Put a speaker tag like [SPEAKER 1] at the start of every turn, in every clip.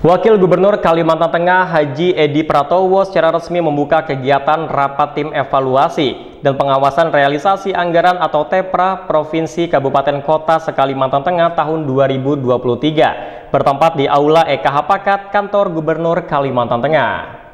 [SPEAKER 1] Wakil Gubernur Kalimantan Tengah Haji Edi Pratowo secara resmi membuka kegiatan Rapat Tim Evaluasi dan Pengawasan Realisasi Anggaran atau TEPRA Provinsi Kabupaten Kota se-Kalimantan Tengah tahun 2023 bertempat di Aula EKH Pakat Kantor Gubernur Kalimantan Tengah.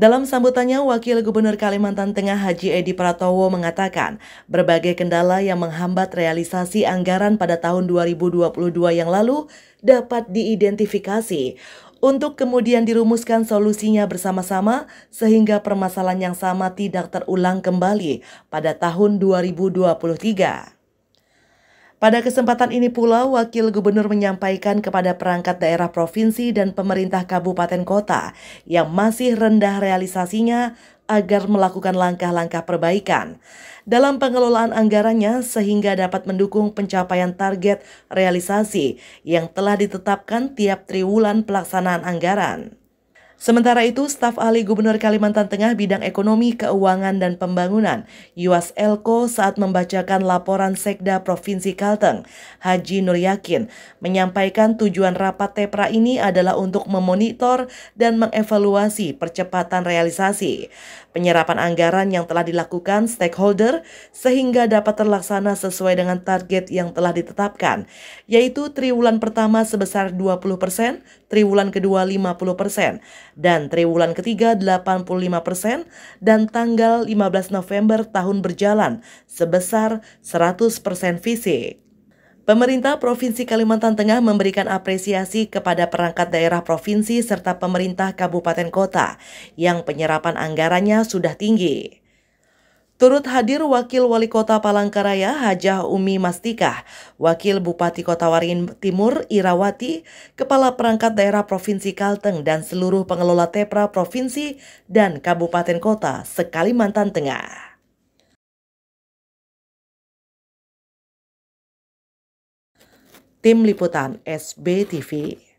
[SPEAKER 2] Dalam sambutannya, Wakil Gubernur Kalimantan Tengah Haji Edi Pratowo mengatakan, berbagai kendala yang menghambat realisasi anggaran pada tahun 2022 yang lalu dapat diidentifikasi untuk kemudian dirumuskan solusinya bersama-sama sehingga permasalahan yang sama tidak terulang kembali pada tahun 2023. Pada kesempatan ini pula, Wakil Gubernur menyampaikan kepada perangkat daerah provinsi dan pemerintah kabupaten kota yang masih rendah realisasinya agar melakukan langkah-langkah perbaikan dalam pengelolaan anggarannya sehingga dapat mendukung pencapaian target realisasi yang telah ditetapkan tiap triwulan pelaksanaan anggaran. Sementara itu, staf ahli Gubernur Kalimantan Tengah bidang ekonomi, keuangan, dan pembangunan, Yuas Elko saat membacakan laporan Sekda Provinsi Kalteng, Haji Nur Yakin, menyampaikan tujuan rapat TEPRA ini adalah untuk memonitor dan mengevaluasi percepatan realisasi penyerapan anggaran yang telah dilakukan stakeholder sehingga dapat terlaksana sesuai dengan target yang telah ditetapkan, yaitu triwulan pertama sebesar 20%, triwulan kedua 50%, dan triwulan ketiga 85% dan tanggal 15 November tahun berjalan sebesar 100% fisik. Pemerintah Provinsi Kalimantan Tengah memberikan apresiasi kepada perangkat daerah provinsi serta pemerintah kabupaten kota yang penyerapan anggarannya sudah tinggi. Turut hadir Wakil Wali Kota Palangkaraya Hajah Umi Mastikah, Wakil Bupati Kota Waringin Timur Irawati, Kepala Perangkat Daerah Provinsi Kalteng dan seluruh pengelola TEPRA Provinsi dan Kabupaten Kota Sekalimantan kalimantan Tengah. Tim Liputan SBTV